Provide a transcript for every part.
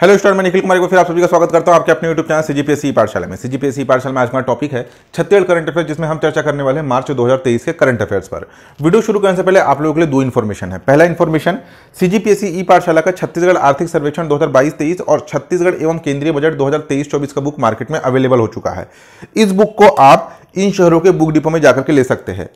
hello student मैं निखिल कुमार को फिर आप सभी का स्वागत करता हूं आपके अपने यूट्यूब चैनल सीजीपीएससी पाठशाला में सीजीपीएससी पाठशाला में आज हमारा टॉपिक है छत्तीसगढ़ करंट अफेयर्स जिसमें हम चर्चा करने वाले हैं मार्च 2023 के करंट अफेयर्स पर वीडियो शुरू करने से पहले आप लोगों के लिए दो इन्फॉर्मेशन है पहला इन्फॉर्मेशन सीजीपीएससी ई पाठशाला का छत्तीसगढ़ आर्थिक सर्वेक्षण दो हजार और छत्तीसगढ़ एवं केंद्रीय बजट दो हजार का बुक मार्केट में अवेलेबल हो चुका है इस बुक को आप इन शहरों के बुक डिपो में जाकर के ले सकते हैं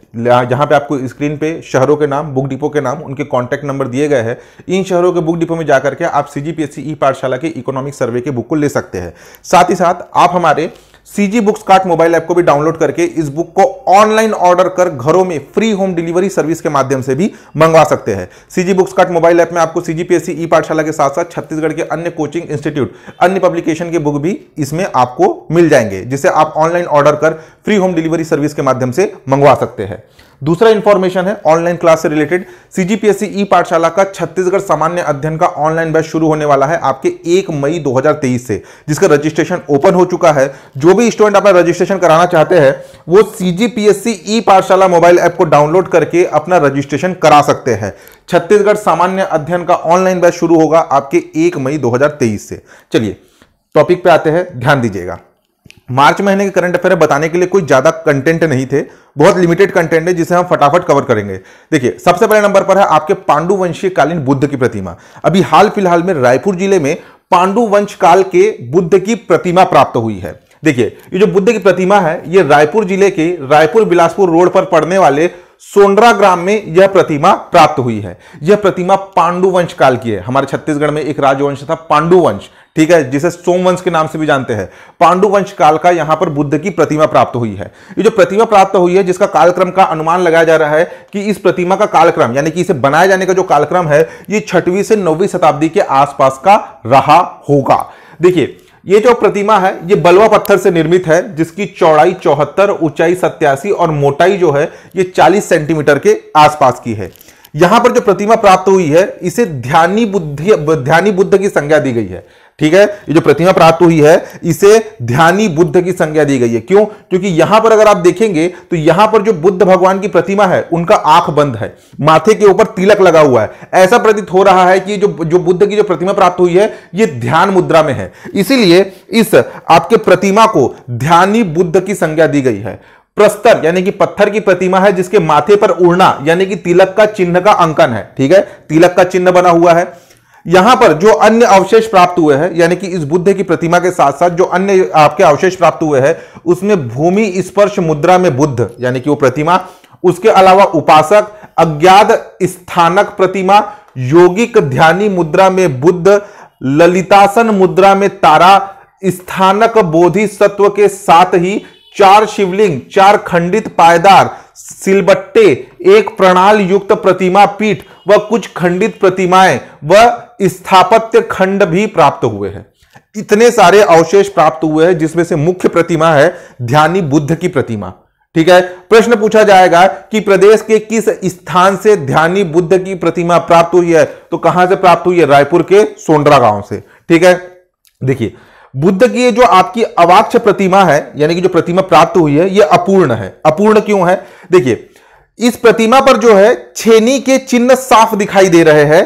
जहाँ पे आपको स्क्रीन पे शहरों के नाम बुक डिपो के नाम उनके कॉन्टैक्ट नंबर दिए गए हैं इन शहरों के बुक डिपो में जाकर के आप सी जी ई पाठशाला के इकोनॉमिक सर्वे के बुक को ले सकते हैं साथ ही साथ आप हमारे CG books cart mobile app को भी डाउनलोड करके इस बुक को ऑनलाइन ऑर्डर कर घरों में फ्री होम डिलीवरी सर्विस के माध्यम से भी मंगवा सकते हैं CG books cart mobile app में आपको सीजीपीएससी ई पाठशाला के साथ साथ छत्तीसगढ़ के अन्य कोचिंग इंस्टीट्यूट अन्य पब्लिकेशन के बुक भी इसमें आपको मिल जाएंगे जिसे आप ऑनलाइन ऑर्डर कर फ्री होम डिलीवरी सर्विस के माध्यम से मंगवा सकते हैं दूसरा इंफॉर्मेशन है ऑनलाइन क्लास से रिलेटेड सीजीपीएससी ई पाठशाला का छत्तीसगढ़ सामान्य अध्ययन का ऑनलाइन बैच शुरू होने वाला है आपके एक मई 2023 से जिसका रजिस्ट्रेशन ओपन हो चुका है जो भी स्टूडेंट अपना रजिस्ट्रेशन कराना चाहते हैं वो सीजीपीएससी ई पाठशाला मोबाइल ऐप को डाउनलोड करके अपना रजिस्ट्रेशन करा सकते हैं छत्तीसगढ़ सामान्य अध्ययन का ऑनलाइन बैच शुरू होगा आपके एक मई दो से चलिए टॉपिक पे आते हैं ध्यान दीजिएगा मार्च महीने के करंट अफेयर बताने के लिए कोई ज़्यादा कंटेंट नहीं थे बहुत लिमिटेड कंटेंट है जिसे हम फटाफट कवर करेंगे देखिए सबसे पहले नंबर पर है आपके पांडुवंशीय कालीन बुद्ध की प्रतिमा अभी हाल फिलहाल में रायपुर जिले में पांडुवंश काल के बुद्ध की प्रतिमा प्राप्त हुई है देखिए ये जो बुद्ध की प्रतिमा है ये रायपुर जिले के रायपुर बिलासपुर रोड पर पड़ने वाले सोनरा ग्राम में यह प्रतिमा प्राप्त हुई है यह प्रतिमा पांडुवंश काल की है हमारे छत्तीसगढ़ में एक राजवंश था पांडुवंश ठीक है जिसे सोमवंश के नाम से भी जानते हैं पांडुवंश काल का यहां पर बुद्ध की प्रतिमा प्राप्त हुई है ये जो प्रतिमा प्राप्त हुई है जिसका कालक्रम का अनुमान लगाया जा रहा है कि इस प्रतिमा का कालक्रम यानी कि इसे बनाए जाने का जो कालक्रम है ये छठवीं से नौवीं शताब्दी के आसपास का रहा होगा देखिए ये जो प्रतिमा है ये बलवा पत्थर से निर्मित है जिसकी चौड़ाई चौहत्तर ऊंचाई सत्यासी और मोटाई जो है ये चालीस सेंटीमीटर के आसपास की है यहां पर जो प्रतिमा प्राप्त हुई है इसे ध्यानी बुद्धि ध्यानी बुद्ध की संज्ञा दी गई है ठीक है ये जो प्रतिमा प्राप्त हुई है इसे ध्यानी बुद्ध की संज्ञा दी गई है क्यों क्योंकि यहां पर अगर आप देखेंगे तो यहां पर जो बुद्ध भगवान की प्रतिमा है उनका आंख बंद है माथे के ऊपर तिलक लगा हुआ है ऐसा प्रतीत हो रहा है कि जो जो बुद्ध की जो प्रतिमा प्राप्त हुई है ये ध्यान मुद्रा में है इसीलिए इस आपके प्रतिमा को ध्यानी बुद्ध की संज्ञा दी गई है प्रस्तर यानी कि पत्थर की प्रतिमा है जिसके माथे पर उड़ना यानी कि तिलक का चिन्ह का अंकन है ठीक है तिलक का चिन्ह बना हुआ है यहां पर जो अन्य अवशेष प्राप्त हुए हैं यानी कि इस बुद्ध की प्रतिमा के साथ साथ जो अन्य आपके अवशेष प्राप्त हुए हैं उसमें भूमि स्पर्श मुद्रा में बुद्ध यानी कि वो प्रतिमा उसके अलावा उपासक अज्ञात स्थानक प्रतिमा योगिक ध्यानी मुद्रा में बुद्ध ललितासन मुद्रा में तारा स्थानक बोधि सत्व के साथ ही चार शिवलिंग चार खंडित पायदार सिलबट्टे एक प्रणाल युक्त प्रतिमा पीठ व कुछ खंडित प्रतिमाएं व स्थापत्य खंड भी प्राप्त हुए हैं इतने सारे अवशेष प्राप्त हुए हैं जिसमें से मुख्य प्रतिमा है ध्यानी बुद्ध की प्रतिमा ठीक है प्रश्न पूछा जाएगा कि प्रदेश के किस स्थान से ध्यानी बुद्ध की प्रतिमा प्राप्त हुई है तो कहां से प्राप्त हुई है रायपुर के सोंडरा गांव से ठीक है देखिए बुद्ध की जो आपकी अवाक्ष प्रतिमा है यानी कि जो प्रतिमा प्राप्त हुई है यह अपूर्ण है अपूर्ण क्यों है देखिए इस प्रतिमा पर जो है छेनी के चिन्ह साफ दिखाई दे रहे हैं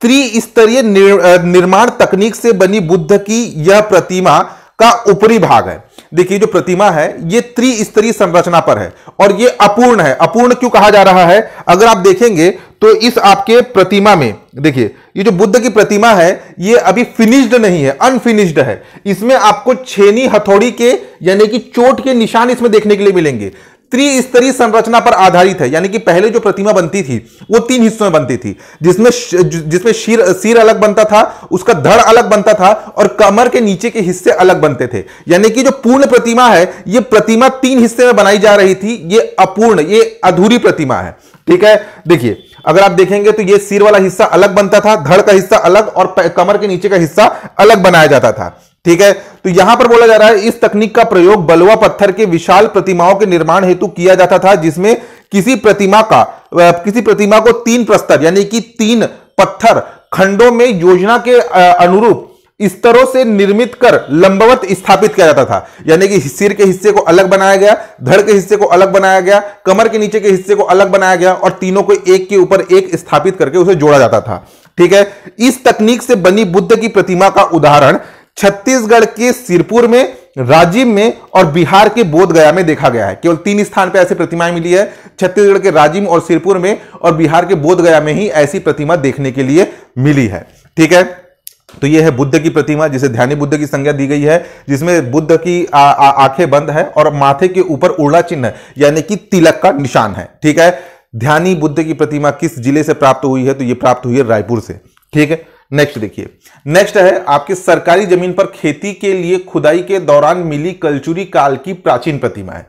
त्रिस्तरीय निर, निर्माण तकनीक से बनी बुद्ध की यह प्रतिमा का ऊपरी भाग है देखिए जो प्रतिमा है यह त्रिस्तरीय संरचना पर है और यह अपूर्ण है अपूर्ण क्यों कहा जा रहा है अगर आप देखेंगे तो इस आपके प्रतिमा में देखिए ये जो बुद्ध की प्रतिमा है ये अभी फिनिश्ड नहीं है अनफिनिश्ड है इसमें आपको छेनी हथौड़ी के यानी कि चोट के निशान इसमें देखने के लिए मिलेंगे त्रिस्तरीय संरचना पर आधारित है यानी कि पहले जो प्रतिमा बनती थी वो तीन हिस्सों में बनती थी जिसमें जिसमें शीर सिर अलग बनता था उसका धड़ अलग बनता था और कमर के नीचे के हिस्से अलग बनते थे यानी कि जो पूर्ण प्रतिमा है ये प्रतिमा तीन हिस्से में बनाई जा रही थी ये अपूर्ण ये अधूरी प्रतिमा है ठीक है देखिए अगर आप देखेंगे तो ये सिर वाला हिस्सा अलग बनता था धड़ का हिस्सा अलग और कमर के नीचे का हिस्सा अलग बनाया जाता था ठीक है तो यहां पर बोला जा रहा है इस तकनीक का प्रयोग बलुआ पत्थर के विशाल प्रतिमाओं के निर्माण हेतु किया जाता था जिसमें किसी प्रतिमा का किसी प्रतिमा को तीन प्रस्तर यानी कि तीन पत्थर खंडों में योजना के अनुरूप स्तरों से निर्मित कर लंबवत स्थापित किया जाता था यानी कि सिर के हिस्से को अलग बनाया गया धड़ के हिस्से को अलग बनाया गया कमर के नीचे के हिस्से को अलग बनाया गया और तीनों को एक के ऊपर एक स्थापित करके उसे जोड़ा जाता था ठीक है इस तकनीक से बनी बुद्ध की प्रतिमा का उदाहरण छत्तीसगढ़ के सिरपुर में राजीव में और बिहार के बोधगया में देखा गया है केवल तीन स्थान पर ऐसी प्रतिमाएं मिली है छत्तीसगढ़ के राजीव और सिरपुर में और बिहार के बोधगया में ही ऐसी प्रतिमा देखने के लिए मिली है ठीक है तो यह है बुद्ध की प्रतिमा जिसे ध्यानी बुद्ध की संज्ञा दी गई है जिसमें बुद्ध की आंखें बंद है और माथे के ऊपर उड़ा चिन्ह यानी कि तिलक का निशान है ठीक है ध्यानी बुद्ध की प्रतिमा किस जिले से प्राप्त हुई है तो यह प्राप्त हुई है रायपुर से ठीक है नेक्स्ट देखिए नेक्स्ट है आपके सरकारी जमीन पर खेती के लिए खुदाई के दौरान मिली कलचुरी काल की प्राचीन प्रतिमा है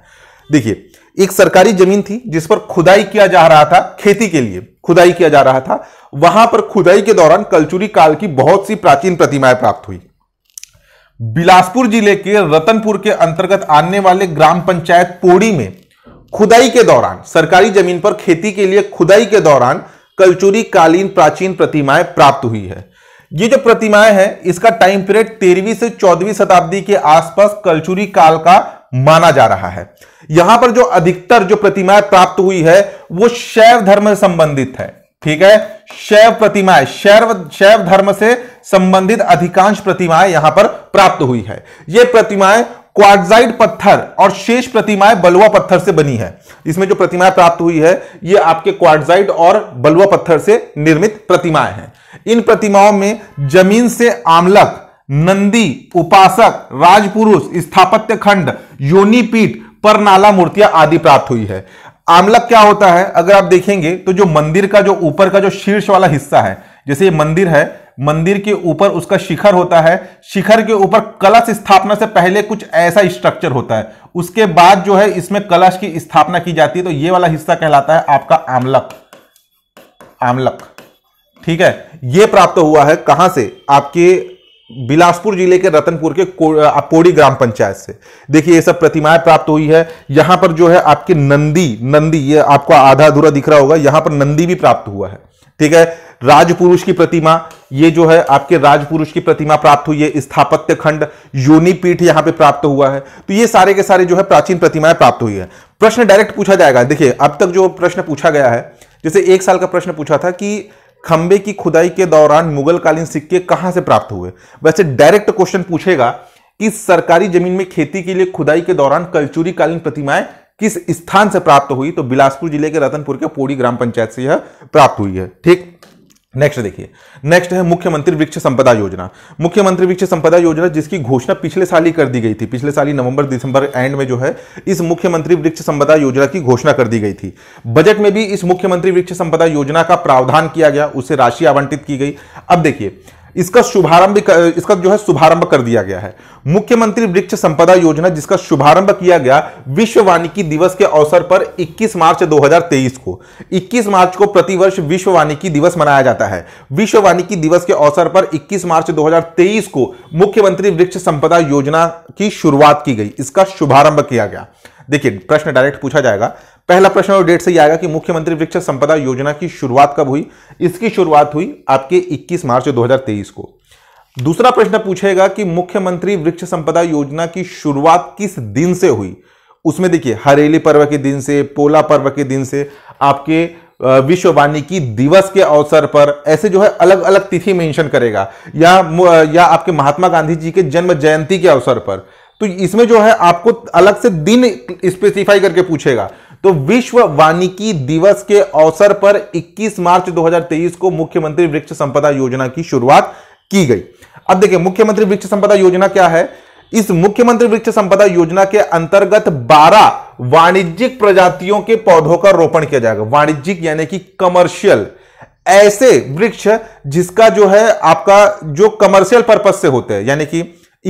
देखिए एक सरकारी जमीन थी जिस पर खुदाई किया जा रहा था खेती के लिए खुदाई किया जा रहा था वहां पर खुदाई के दौरान कलचुरी काल की बहुत सी प्राचीन प्रतिमाएं प्राप्त हुई बिलासपुर जिले के रतनपुर के अंतर्गत आने वाले ग्राम पंचायत पोड़ी में खुदाई के दौरान सरकारी जमीन पर खेती के लिए खुदाई के दौरान कलचुरी कालीन प्राचीन प्रतिमाएं प्राप्त हुई है ये जो प्रतिमाएं हैं इसका टाइम पीरियड तेरहवीं से चौदहवीं शताब्दी के आसपास कलचुरी काल का माना जा रहा है यहां पर जो अधिकतर जो प्रतिमाएं प्राप्त हुई है वो शैव धर्म से संबंधित है ठीक है शैव प्रतिमाएं शैव शैव धर्म से संबंधित अधिकांश प्रतिमाएं यहां पर प्राप्त हुई है ये प्रतिमाएं क्वार्जाइट पत्थर और शेष प्रतिमाएं बलुआ पत्थर से बनी है इसमें जो प्रतिमाएं प्राप्त हुई है ये आपके क्वार्जाइट और बलुआ पत्थर से निर्मित प्रतिमाएं हैं इन प्रतिमाओं में जमीन से आमलक नंदी उपासक राजपुरुष स्थापत्य खंड योनिपीठ परनाला मूर्तियां आदि प्राप्त हुई है आमलक क्या होता है अगर आप देखेंगे तो जो मंदिर का जो ऊपर का जो शीर्ष वाला हिस्सा है जैसे ये मंदिर है मंदिर के ऊपर उसका शिखर होता है शिखर के ऊपर कलश स्थापना से पहले कुछ ऐसा स्ट्रक्चर होता है उसके बाद जो है इसमें कलश की स्थापना की जाती है तो ये वाला हिस्सा कहलाता है आपका आमलक आमलक ठीक है ये प्राप्त हुआ है कहां से आपके बिलासपुर जिले के रतनपुर के पोड़ी ग्राम पंचायत से देखिए ये सब प्रतिमाएं प्राप्त हुई है यहां पर जो है आपके नंदी नंदी ये आपको आधा अधूरा दिख रहा होगा यहां पर नंदी भी प्राप्त हुआ है ठीक है राजपुरुष की प्रतिमा ये जो है आपके राजपुरुष की प्रतिमा प्राप्त हुई है स्थापत्य खंड योनिपीठ यहां पे प्राप्त हुआ है तो ये सारे के सारे जो है प्राचीन प्रतिमाएं प्राप्त हुई है प्रश्न डायरेक्ट पूछा जाएगा देखिए अब तक जो प्रश्न पूछा गया है जैसे एक साल का प्रश्न पूछा था कि खंबे की खुदाई के दौरान मुगल कालीन सिक्के कहां से प्राप्त हुए वैसे डायरेक्ट क्वेश्चन पूछेगा कि सरकारी जमीन में खेती के लिए खुदाई के दौरान कलचुरी कालीन प्रतिमाएं किस स्थान से प्राप्त हुई तो बिलासपुर जिले के रतनपुर के पोड़ी ग्राम पंचायत से यह प्राप्त हुई है ठीक नेक्स्ट देखिए नेक्स्ट है मुख्यमंत्री वृक्ष संपदा योजना मुख्यमंत्री वृक्ष संपदा योजना जिसकी घोषणा पिछले साल ही कर दी गई थी पिछले साल ही नवंबर दिसंबर एंड में जो है इस मुख्यमंत्री वृक्ष संपदा योजना की घोषणा कर दी गई थी बजट में भी इस मुख्यमंत्री वृक्ष संपदा योजना का प्रावधान किया गया उससे राशि आवंटित की गई अब देखिए इसका शुभारंभ इसका जो है शुभारंभ कर दिया गया है मुख्यमंत्री वृक्ष संपदा योजना जिसका शुभारंभ किया गया विश्व वानिकी दिवस के अवसर पर 21 मार्च 2023 को 21 मार्च को प्रतिवर्ष विश्व वानिकी दिवस मनाया जाता है विश्व वानिकी दिवस के अवसर पर 21 मार्च 2023 को मुख्यमंत्री वृक्ष संपदा योजना की शुरुआत की गई इसका शुभारंभ किया गया देखिए प्रश्न डायरेक्ट पूछा जाएगा पहला प्रश्न और डेट से ही आएगा कि मुख्यमंत्री वृक्ष संपदा योजना की शुरुआत कब हुई इसकी शुरुआत हुई आपके 21 मार्च 2023 को दूसरा प्रश्न पूछेगा कि मुख्यमंत्री वृक्ष संपदा योजना की शुरुआत किस दिन से हुई उसमें देखिए हरेली पर्व के दिन से पोला पर्व के दिन से आपके विश्व वानिकी दिवस के अवसर पर ऐसे जो है अलग अलग तिथि मेंशन करेगा या या आपके महात्मा गांधी जी के जन्म जयंती के अवसर पर तो इसमें जो है आपको अलग से दिन स्पेसिफाई करके पूछेगा तो विश्व वानिकी दिवस के अवसर पर 21 मार्च 2023 को मुख्यमंत्री वृक्ष संपदा योजना की शुरुआत की गई अब देखिए मुख्यमंत्री वृक्ष संपदा योजना क्या है इस मुख्यमंत्री वृक्ष संपदा योजना के अंतर्गत 12 वाणिज्यिक प्रजातियों के पौधों का रोपण किया जाएगा वाणिज्यिक यानी कि कमर्शियल ऐसे वृक्ष जिसका जो है आपका जो कमर्शियल पर्पज से होते हैं यानी कि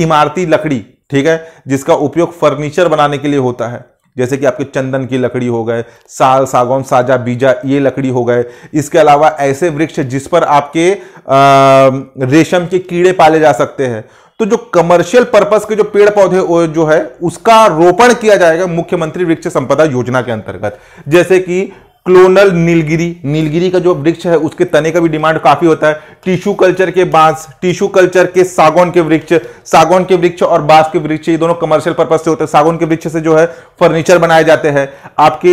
इमारती लकड़ी ठीक है जिसका उपयोग फर्नीचर बनाने के लिए होता है जैसे कि आपके चंदन की लकड़ी हो गए साल सागौन साजा बीजा ये लकड़ी हो गए इसके अलावा ऐसे वृक्ष जिस पर आपके आ, रेशम के कीड़े पाले जा सकते हैं तो जो कमर्शियल पर्पस के जो पेड़ पौधे जो है उसका रोपण किया जाएगा मुख्यमंत्री वृक्ष संपदा योजना के अंतर्गत जैसे कि क्लोनल नीलगिरी नीलगिरी का जो वृक्ष है उसके तने का भी डिमांड काफी होता है टिश्यू कल्चर के बांस टिश्यू कल्चर के सागौन के वृक्ष सागौन के वृक्ष और बांस के वृक्ष ये दोनों कमर्शियल पर्पज से होते हैं सागौन के वृक्ष से जो है फर्नीचर बनाए जाते हैं आपके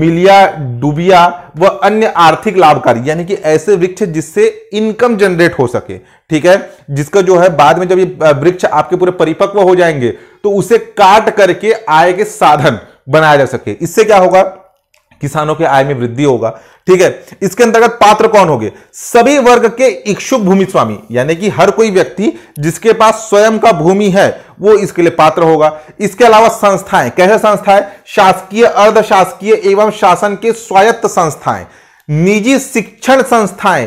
मिलिया डुबिया व अन्य आर्थिक लाभकारी यानी कि ऐसे वृक्ष जिससे इनकम जनरेट हो सके ठीक है जिसका जो है बाद में जब ये वृक्ष आपके पूरे परिपक्व हो जाएंगे तो उसे काट करके आय के साधन बनाया जा सके इससे क्या होगा किसानों के आय में वृद्धि होगा ठीक है इसके अंतर्गत पात्र कौन होगे सभी वर्ग के इच्छुक भूमि स्वामी यानी कि हर कोई व्यक्ति जिसके पास स्वयं का भूमि है वो इसके लिए पात्र होगा इसके अलावा संस्थाएं कैसे संस्थाएं शासकीय अर्ध शासकीय एवं शासन के स्वायत्त संस्थाएं निजी शिक्षण संस्थाएं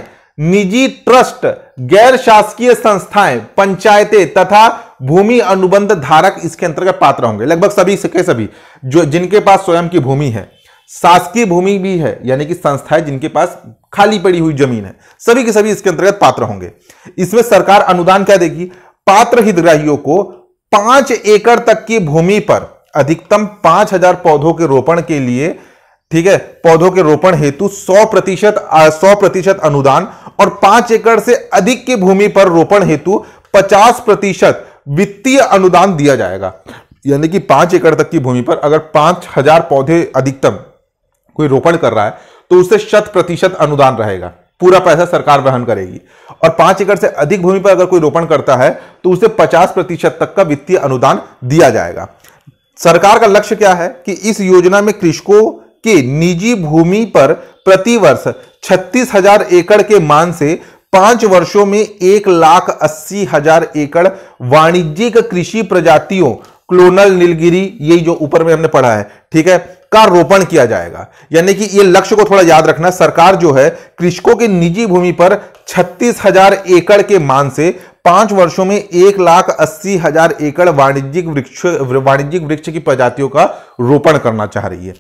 निजी ट्रस्ट गैर शासकीय संस्थाएं पंचायतें तथा भूमि अनुबंध धारक इसके अंतर्गत पात्र होंगे लगभग सभी के सभी जो जिनके पास स्वयं की भूमि है शासकीय भूमि भी है यानी कि संस्थाएं जिनके पास खाली पड़ी हुई जमीन है सभी के सभी इसके अंतर्गत पात्र होंगे इसमें सरकार अनुदान क्या देगी पात्र हितग्राहियों को पांच एकड़ तक की भूमि पर अधिकतम पांच हजार पौधों के रोपण के लिए ठीक है पौधों के रोपण हेतु सौ प्रतिशत सौ प्रतिशत अनुदान और पांच एकड़ से अधिक की भूमि पर रोपण हेतु पचास प्रतिशत वित्तीय अनुदान दिया जाएगा यानी कि पांच एकड़ तक की भूमि पर अगर पांच हजार पौधे अधिकतम कोई रोपण कर रहा है तो उससे शत प्रतिशत अनुदान रहेगा पूरा पैसा सरकार वहन करेगी और पांच एकड़ से अधिक भूमि पर अगर कोई रोपण करता है तो उसे पचास प्रतिशत तक का वित्तीय अनुदान दिया जाएगा सरकार का लक्ष्य क्या है कि इस योजना में कृषकों के निजी भूमि पर प्रतिवर्ष छत्तीस हजार एकड़ के मान से पांच वर्षों में एक लाख अस्सी हजार एकड़ वाणिज्यिक कृषि प्रजातियों क्लोनल नीलगिरी यही जो ऊपर में हमने पढ़ा है ठीक है का रोपण किया जाएगा यानी कि यह लक्ष्य को थोड़ा याद रखना सरकार जो है कृषकों के निजी भूमि पर छत्तीस हजार एकड़ के मान से पांच वर्षों में एक लाख अस्सी हजार एकड़ वाणिज्यिक वृक्ष वाणिज्यिक वृक्ष की प्रजातियों का रोपण करना चाह रही है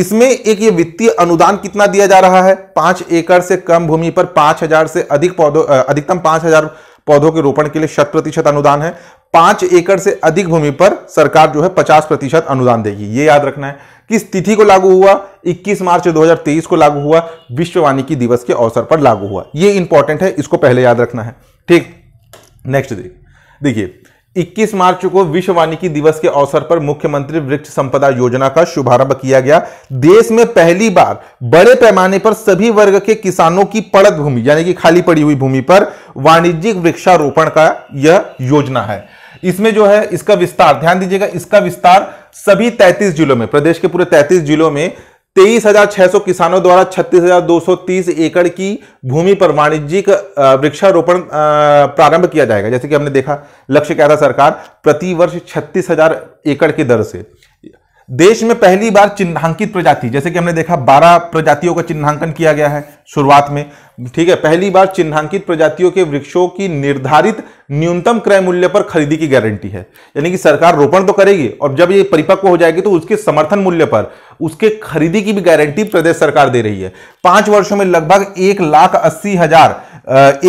इसमें एक ये वित्तीय अनुदान कितना दिया जा रहा है पांच एकड़ से कम भूमि पर पांच हजार से अधिक पौधों अधिकतम पांच हजार पौधों के रोपण के लिए शत प्रतिशत अनुदान है पांच एकड़ से अधिक भूमि पर सरकार जो है पचास प्रतिशत अनुदान देगी ये याद रखना है किस तिथि को लागू हुआ 21 मार्च 2023 को लागू हुआ विश्व वानिकी दिवस के अवसर पर लागू हुआ ये इंपॉर्टेंट है इसको पहले याद रखना है ठीक नेक्स्ट देखिए 21 मार्च को विश्व वानिकी दिवस के अवसर पर मुख्यमंत्री वृक्ष संपदा योजना का शुभारंभ किया गया देश में पहली बार बड़े पैमाने पर सभी वर्ग के किसानों की पड़त भूमि यानी कि खाली पड़ी हुई भूमि पर वाणिज्यिक वृक्षारोपण का यह योजना है इसमें जो है इसका विस्तार ध्यान दीजिएगा इसका विस्तार सभी 33 जिलों में प्रदेश के पूरे 33 जिलों में सौ किसानों द्वारा 36,230 एकड़ की भूमि पर वाणिज्यिक वृक्षारोपण प्रारंभ किया जाएगा जैसे कि हमने देखा लक्ष्य क्या था सरकार प्रति वर्ष हजार एकड़ की दर से देश में पहली बार चिन्हांकित प्रजाति जैसे कि हमने देखा बारह प्रजातियों का चिन्हांकन किया गया है शुरुआत में ठीक है पहली बार चिन्हांकित प्रजातियों के वृक्षों की निर्धारित न्यूनतम क्रय मूल्य पर खरीदी की गारंटी है यानी कि सरकार रोपण तो करेगी और जब ये परिपक्व हो जाएगी तो उसके समर्थन मूल्य पर उसके खरीदी की भी गारंटी प्रदेश सरकार दे रही है पांच वर्षों में लगभग एक लाख अस्सी हजार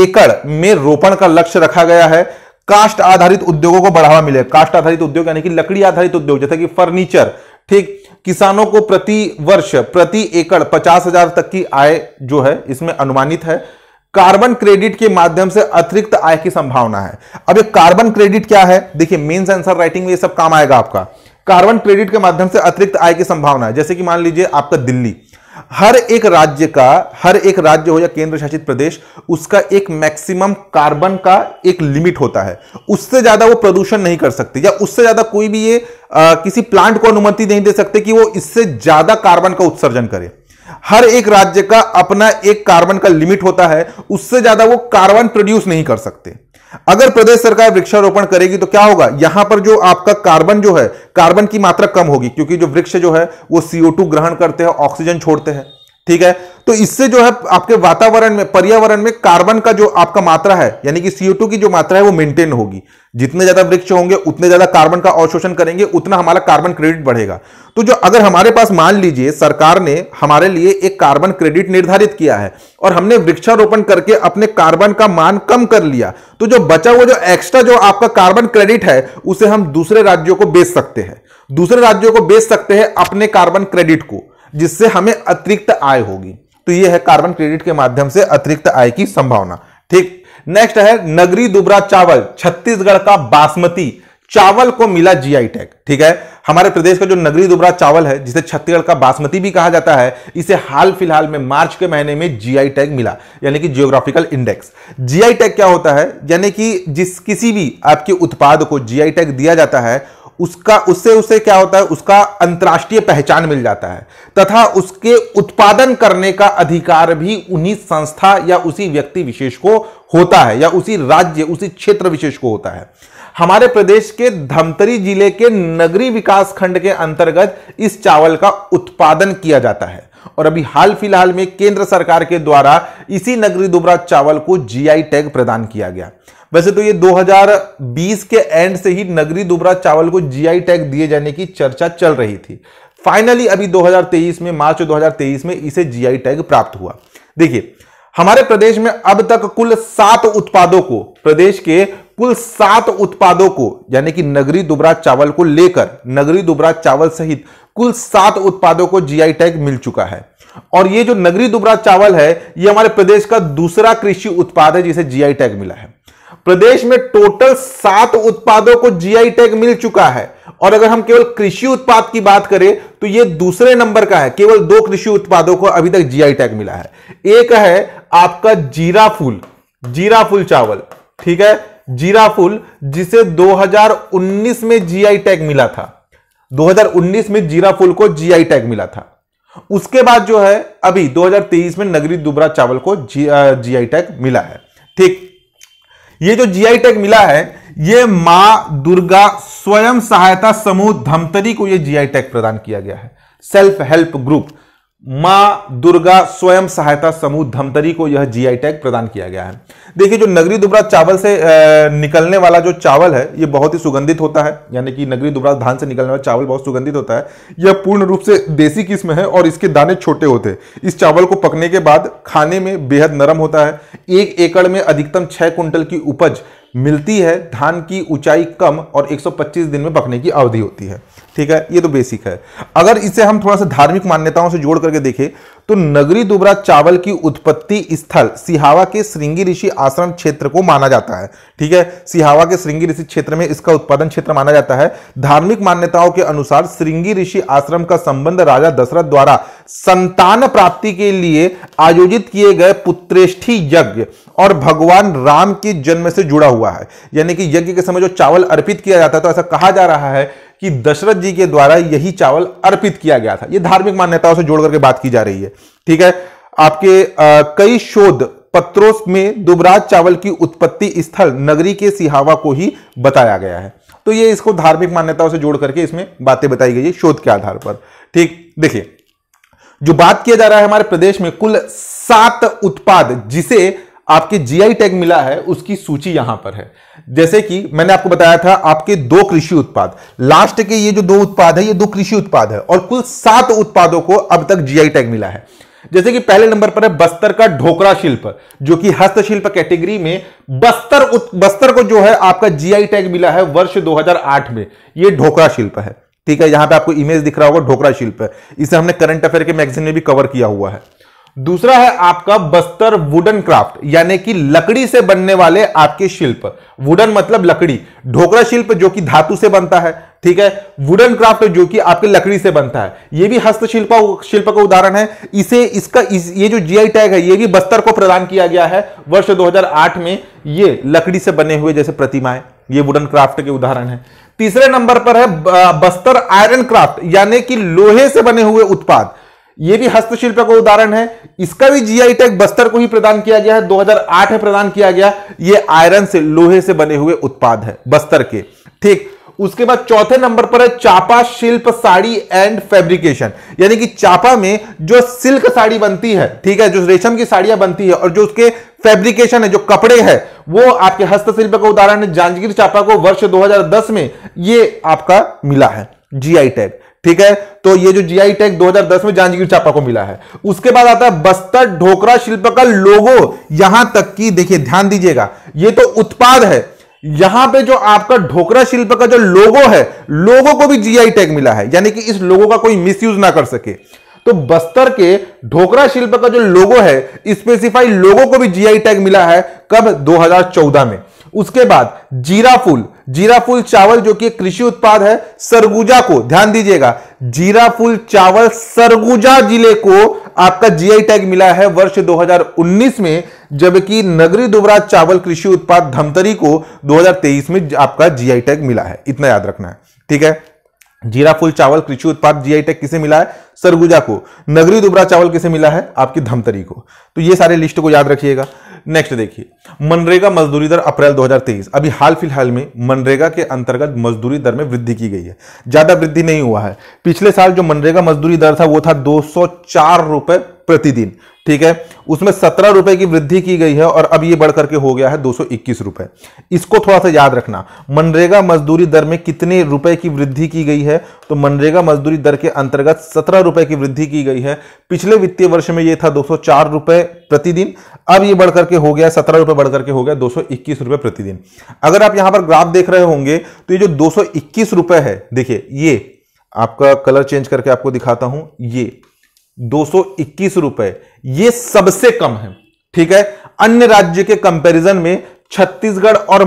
एकड़ में रोपण का लक्ष्य रखा गया है कास्ट आधारित उद्योगों को बढ़ावा मिले कास्ट आधारित उद्योग यानी कि लकड़ी आधारित उद्योग जैसे कि फर्नीचर ठीक किसानों को प्रति वर्ष प्रति एकड़ पचास हजार तक की आय जो है इसमें अनुमानित है कार्बन क्रेडिट के माध्यम से अतिरिक्त आय की संभावना है अब ये कार्बन क्रेडिट क्या है देखिए मेन्स आंसर राइटिंग में ये सब काम आएगा आपका कार्बन क्रेडिट के माध्यम से अतिरिक्त आय की संभावना है जैसे कि मान लीजिए आपका दिल्ली हर एक राज्य का हर एक राज्य हो या केंद्र शासित प्रदेश उसका एक मैक्सिमम कार्बन का एक लिमिट होता है उससे ज्यादा वो प्रदूषण नहीं कर सकते या उससे ज्यादा कोई भी ये आ, किसी प्लांट को अनुमति नहीं दे सकते कि वो इससे ज्यादा कार्बन का उत्सर्जन करे हर एक राज्य का अपना एक कार्बन का लिमिट होता है उससे ज्यादा वो कार्बन प्रोड्यूस नहीं कर सकते अगर प्रदेश सरकार वृक्षारोपण करेगी तो क्या होगा यहां पर जो आपका कार्बन जो है कार्बन की मात्रा कम होगी क्योंकि जो वृक्ष जो है वो सीओ ग्रहण करते हैं ऑक्सीजन छोड़ते हैं ठीक है तो इससे जो है आपके वातावरण में पर्यावरण में कार्बन का जो आपका मात्रा है यानी कि सीओ की जो मात्रा है वो मेंटेन होगी जितने ज्यादा वृक्ष होंगे उतने ज्यादा कार्बन का अवशोषण करेंगे उतना हमारा कार्बन क्रेडिट बढ़ेगा तो जो अगर हमारे पास मान लीजिए सरकार ने हमारे लिए एक कार्बन क्रेडिट निर्धारित किया है और हमने वृक्षारोपण करके अपने कार्बन का मान कम कर लिया तो जो बचा हुआ जो एक्स्ट्रा जो आपका कार्बन क्रेडिट है उसे हम दूसरे राज्यों को बेच सकते हैं दूसरे राज्यों को बेच सकते हैं अपने कार्बन क्रेडिट को जिससे हमें अतिरिक्त आय होगी तो यह है कार्बन क्रेडिट के माध्यम से अतिरिक्त आय की संभावना ठीक नेक्स्ट है नगरी दुबरा चावल छत्तीसगढ़ का बासमती चावल को मिला जीआई टैग ठीक है हमारे प्रदेश का जो नगरी दुबरा चावल है जिसे छत्तीसगढ़ का बासमती भी कहा जाता है इसे हाल फिलहाल में मार्च के महीने में जीआई टैग मिला यानी कि जियोग्राफिकल इंडेक्स जीआई टैग क्या होता है यानी कि जिस किसी भी आपके उत्पाद को जीआई टैग दिया जाता है उसका उससे उसे क्या होता है उसका अंतर्राष्ट्रीय पहचान मिल जाता है तथा उसके उत्पादन करने का अधिकार भी उन्हीं संस्था या उसी व्यक्ति विशेष को होता है या उसी राज्य उसी क्षेत्र विशेष को होता है हमारे प्रदेश के धमतरी जिले के नगरी विकास खंड के अंतर्गत इस चावल का उत्पादन किया जाता है और अभी हाल फिलहाल में केंद्र सरकार के द्वारा इसी नगरी दुबरा चावल को जीआई टैग प्रदान किया गया वैसे तो ये 2020 के एंड से ही नगरी दुबरा चावल को जीआई टैग दिए जाने की चर्चा चल रही थी फाइनली अभी 2023 में मार्च 2023 में इसे जीआई टैग प्राप्त हुआ देखिए हमारे प्रदेश में अब तक कुल सात उत्पादों को प्रदेश के कुल सात उत्पादों को यानी कि नगरी दुबरा चावल को लेकर नगरी दुबरा चावल सहित कुल सात उत्पादों को जीआई टैग मिल चुका है और ये जो नगरी दुबरा चावल है ये हमारे प्रदेश का दूसरा कृषि उत्पाद है जिसे जीआई टैग मिला है प्रदेश में टोटल सात उत्पादों को जीआई टैग मिल चुका है और अगर हम केवल कृषि उत्पाद की बात करें तो ये दूसरे नंबर का है केवल दो कृषि उत्पादों को अभी तक जीआई टैग मिला है एक है आपका जीरा फूल जीरा फूल चावल ठीक है जीरा फूल जिसे 2019 में जीआई टैग मिला था 2019 में जीरा फूल को जीआई टैग मिला था उसके बाद जो है अभी 2023 में नगरी दुबरा चावल को जी जीआई टैग मिला है ठीक ये जो जीआई टैग मिला है ये मां दुर्गा स्वयं सहायता समूह धमतरी को ये जीआई टैग प्रदान किया गया है सेल्फ हेल्प ग्रुप मां दुर्गा स्वयं सहायता समूह धमतरी को यह जीआई टैग प्रदान किया गया है देखिए जो नगरी दुबरा चावल से निकलने वाला जो चावल है यह बहुत ही सुगंधित होता है यानी कि नगरी दुबरा धान से निकलने वाला चावल बहुत सुगंधित होता है यह पूर्ण रूप से देसी किस्म है और इसके दाने छोटे होते हैं इस चावल को पकने के बाद खाने में बेहद नरम होता है एक एकड़ में अधिकतम छह कुंटल की उपज मिलती है धान की ऊंचाई कम और 125 दिन में पकने की अवधि होती है ठीक है ये तो बेसिक है अगर इसे हम थोड़ा सा धार्मिक मान्यताओं से जोड़ करके देखें तो नगरी दुबरा चावल की उत्पत्ति स्थल सिहावा के श्रृंगी ऋषि आश्रम क्षेत्र को माना जाता है ठीक है सिहावा के श्रृंगी ऋषि क्षेत्र में इसका उत्पादन क्षेत्र माना जाता है धार्मिक मान्यताओं के अनुसार श्रृंगी ऋषि आश्रम का संबंध राजा दशरथ द्वारा संतान प्राप्ति के लिए आयोजित किए गए पुत्रेष्ठी यज्ञ और भगवान राम के जन्म से जुड़ा हुआ है यानी कि यज्ञ के समय जो चावल अर्पित किया जाता है तो ऐसा कहा जा रहा है कि दशरथ जी के द्वारा यही चावल अर्पित किया गया था यह धार्मिक मान्यताओं से जोड़ करके बात की जा रही है ठीक है आपके आ, कई शोध पत्रों में दुबराज चावल की उत्पत्ति स्थल नगरी के सिहावा को ही बताया गया है तो ये इसको धार्मिक मान्यताओं से जोड़ करके इसमें बातें बताई गई है शोध के आधार पर ठीक देखिए जो बात किया जा रहा है हमारे प्रदेश में कुल सात उत्पाद जिसे आपके जीआई टैग मिला है उसकी सूची यहां पर है जैसे कि मैंने आपको बताया था आपके दो कृषि उत्पाद लास्ट के ये जो दो उत्पाद है ये दो कृषि उत्पाद है और कुल सात उत्पादों को अब तक जीआई टैग मिला है जैसे कि पहले नंबर पर है बस्तर का ढोकरा शिल्प जो कि हस्तशिल्प कैटेगरी में बस्तर बस्तर को जो है आपका जीआई टैग मिला है वर्ष 2008 में ये ढोकरा शिल्प है ठीक है यहां पे आपको इमेज दिख रहा होगा ढोकरा शिल्प इसे हमने करंट अफेयर के मैगजीन में भी कवर किया हुआ है दूसरा है आपका बस्तर वुडन क्राफ्ट यानी कि लकड़ी से बनने वाले आपके शिल्प वुडन मतलब लकड़ी ढोकरा शिल्प जो कि धातु से बनता है ठीक है वुडन क्राफ्ट जो कि आपके लकड़ी से बनता है ये भी हस्तशिल्प शिल्प का उदाहरण है इसे इसका इस, ये जो जीआई टैग है ये भी बस्तर को प्रदान किया गया है वर्ष 2008 में ये लकड़ी से बने हुए जैसे प्रतिमाएं ये वुडन क्राफ्ट के उदाहरण है तीसरे नंबर पर है बस्तर आयरन क्राफ्ट यानी कि लोहे से बने हुए उत्पाद यह भी हस्तशिल्प का उदाहरण है इसका भी जीआई टैग बस्तर को ही प्रदान किया गया है 2008 में प्रदान किया गया ये आयरन से लोहे से बने हुए उत्पाद है बस्तर के ठीक उसके बाद चौथे नंबर पर है चापा शिल्प साड़ी एंड फैब्रिकेशन यानी कि चापा में जो सिल्क साड़ी बनती है ठीक है जो रेशम की साड़ियां बनती है और जो उसके फैब्रिकेशन है जो कपड़े है वो आपके हस्तशिल्प का उदाहरण है जांजगीर चापा को वर्ष 2010 में ये आपका मिला है जीआई टैग ठीक है तो ये जो जीआई टैग 2010 में जांजगीर चापा को मिला है उसके बाद आता है बस्तर ढोकरा शिल्प का लोगो यहां तक की देखिए ध्यान दीजिएगा ये तो उत्पाद है यहां पे जो आपका ढोकरा शिल्प का जो लोगो है लोगो को भी जीआई टैग मिला है यानी कि इस लोगो का कोई मिसयूज ना कर सके तो बस्तर के ढोकरा शिल्प का जो लोगो है स्पेसिफाइड लोगों को भी जीआई टैग मिला है कब 2014 में उसके बाद जीरा फूल जीरा फुल चावल जो कि कृषि उत्पाद है सरगुजा को ध्यान दीजिएगा जीरा फुल चावल सरगुजा जिले को आपका जीआई टैग मिला है वर्ष 2019 में जबकि नगरी दुबरा चावल कृषि उत्पाद धमतरी को 2023 में आपका जीआई टैग मिला है इतना याद रखना है ठीक है जीरा फुल चावल कृषि उत्पाद जीआई टैग किसे मिला है सरगुजा को नगरी दुबरा चावल किसे मिला है आपकी धमतरी को तो ये सारे लिस्ट को याद रखिएगा नेक्स्ट देखिए मनरेगा मजदूरी दर अप्रैल 2023 अभी हाल फिलहाल में मनरेगा के अंतर्गत मजदूरी दर में वृद्धि की गई है ज्यादा वृद्धि नहीं हुआ है पिछले साल जो मनरेगा मजदूरी दर था वो था दो सौ प्रतिदिन ठीक है उसमें सत्रह रुपए की वृद्धि की गई है और अब ये बढ़ करके हो गया है दो रुपए इसको थोड़ा सा याद रखना मनरेगा मजदूरी दर में कितने रुपए की वृद्धि की गई है तो मनरेगा मजदूरी दर के अंतर्गत सत्रह रुपए की वृद्धि की गई है पिछले वित्तीय वर्ष में यह था दो रुपए प्रतिदिन अब ये बढ़ करके हो गया सत्रह रुपए बढ़ करके हो गया दो रुपए प्रतिदिन अगर आप यहां पर ग्राफ देख रहे होंगे तो ये जो दो रुपए है देखिए ये आपका कलर चेंज करके आपको दिखाता हूं ये दो रुपए ये सबसे कम है ठीक है अन्य राज्य के कंपैरिजन में छत्तीसगढ़ और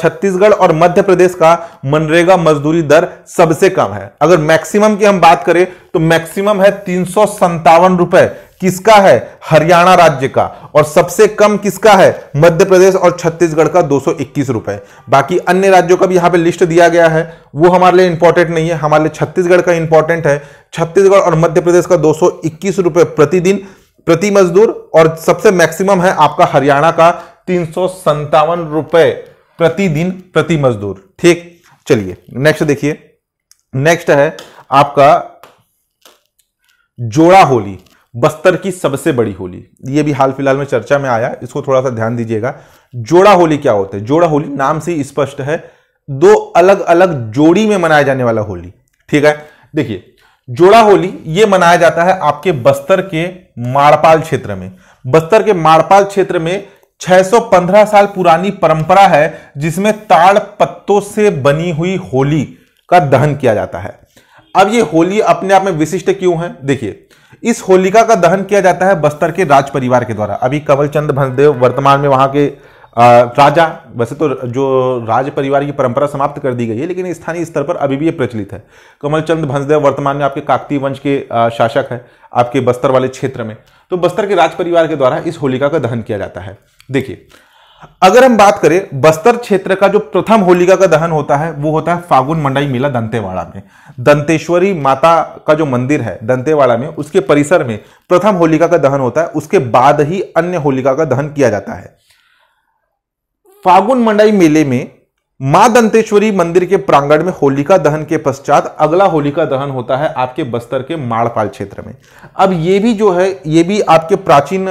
छत्तीसगढ़ और मध्य प्रदेश का मनरेगा मजदूरी दर सबसे कम है अगर मैक्सिमम की हम बात करें तो मैक्सिमम है तीन रुपए किसका है हरियाणा राज्य का और सबसे कम किसका है मध्य प्रदेश और छत्तीसगढ़ का दो रुपए बाकी अन्य राज्यों का भी यहां पे लिस्ट दिया गया है वो हमारे लिए इंपॉर्टेंट नहीं है हमारे लिए छत्तीसगढ़ का इंपॉर्टेंट है छत्तीसगढ़ और मध्य प्रदेश का दो रुपए प्रतिदिन प्रति मजदूर और सबसे मैक्सिमम है आपका हरियाणा का तीन रुपए प्रतिदिन प्रति मजदूर ठीक चलिए नेक्स्ट देखिए नेक्स्ट है आपका जोड़ा होली बस्तर की सबसे बड़ी होली ये भी हाल फिलहाल में चर्चा में आया इसको थोड़ा सा ध्यान दीजिएगा जोड़ा होली क्या होता है जोड़ा होली नाम से स्पष्ट है दो अलग अलग जोड़ी में मनाया जाने वाला होली ठीक है देखिए जोड़ा होली ये मनाया जाता है आपके बस्तर के माड़पाल क्षेत्र में बस्तर के माड़पाल क्षेत्र में 615 साल पुरानी परंपरा है जिसमें ताड़ पत्तों से बनी हुई होली का दहन किया जाता है अब ये होली अपने आप में विशिष्ट क्यों है देखिए इस होलिका का दहन किया जाता है बस्तर के राज परिवार के द्वारा अभी कवलचंद भंसदेव वर्तमान में वहां के राजा वैसे तो जो राज परिवार की परंपरा समाप्त कर दी गई है लेकिन स्थानीय स्तर पर अभी भी ये प्रचलित है कमलचंद भंसदेव वर्तमान में आपके काकती वंश के शासक है आपके बस्तर वाले क्षेत्र में तो बस्तर के राज परिवार के द्वारा इस होलिका का दहन किया जाता है देखिए अगर हम बात करें बस्तर क्षेत्र का जो प्रथम होलिका का दहन होता है वो होता है फागुन मंडाई मेला दंतेवाड़ा में दंतेश्वरी माता का जो मंदिर है दंतेवाड़ा में उसके परिसर में प्रथम होलिका का दहन होता है उसके बाद ही अन्य होलिका का दहन किया जाता है फागुन मंडाई मेले में मां दंतेश्वरी मंदिर के प्रांगण में होलिका दहन के पश्चात अगला होलिका दहन होता है आपके बस्तर के माड़पाल क्षेत्र में अब ये भी जो है ये भी आपके प्राचीन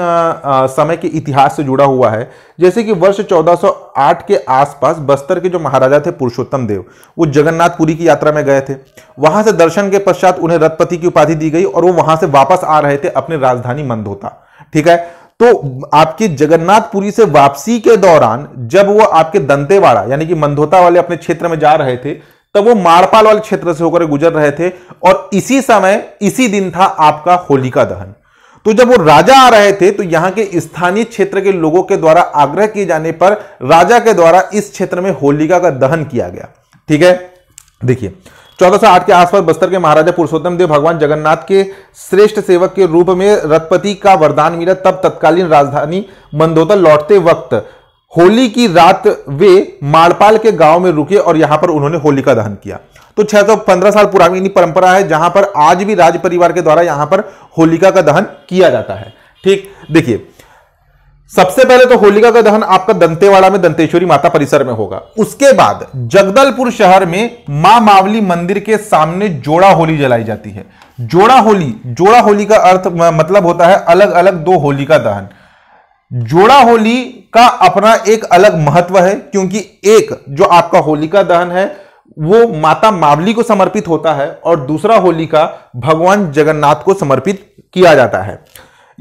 समय के इतिहास से जुड़ा हुआ है जैसे कि वर्ष 1408 के आसपास बस्तर के जो महाराजा थे पुरुषोत्तम देव वो जगन्नाथपुरी की यात्रा में गए थे वहां से दर्शन के पश्चात उन्हें रथपति की उपाधि दी गई और वो वहां से वापस आ रहे थे अपनी राजधानी मंदोता ठीक है तो आपकी जगन्नाथपुरी से वापसी के दौरान जब वो आपके दंतेवाड़ा यानी कि मंदोता वाले अपने क्षेत्र में जा रहे थे तब वो मारपाल वाले क्षेत्र से होकर गुजर रहे थे और इसी समय इसी दिन था आपका होलिका दहन तो जब वो राजा आ रहे थे तो यहां के स्थानीय क्षेत्र के लोगों के द्वारा आग्रह किए जाने पर राजा के द्वारा इस क्षेत्र में होलिका का दहन किया गया ठीक है देखिए चौदह के आसपास बस्तर के महाराजा पुरुषोत्तम देव भगवान जगन्नाथ के श्रेष्ठ सेवक के रूप में रथपति का वरदान मिला तब तत्कालीन राजधानी मंदोता लौटते वक्त होली की रात वे माड़पाल के गांव में रुके और यहां पर उन्होंने होलिका दहन किया तो 615 साल पुरानी परंपरा है जहां पर आज भी राज परिवार के द्वारा यहां पर होलिका का दहन किया जाता है ठीक देखिए सबसे पहले तो होलिका का दहन आपका दंतेवाड़ा में दंतेश्वरी माता परिसर में होगा उसके बाद जगदलपुर शहर में मां मावली मंदिर के सामने जोड़ा होली जलाई जाती है जोड़ा होली जोड़ा होली का अर्थ मतलब होता है अलग अलग दो होली का दहन जोड़ा होली का अपना एक अलग महत्व है क्योंकि एक जो आपका होलिका दहन है वो माता मावली को समर्पित होता है और दूसरा होलिका भगवान जगन्नाथ को समर्पित किया जाता है